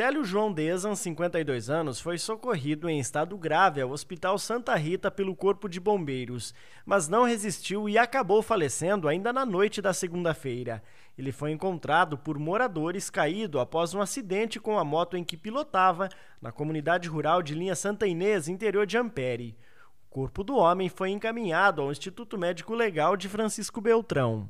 Célio João Dezan, 52 anos, foi socorrido em estado grave ao Hospital Santa Rita pelo Corpo de Bombeiros, mas não resistiu e acabou falecendo ainda na noite da segunda-feira. Ele foi encontrado por moradores caído após um acidente com a moto em que pilotava na comunidade rural de Linha Santa Inês, interior de Ampere. O corpo do homem foi encaminhado ao Instituto Médico Legal de Francisco Beltrão.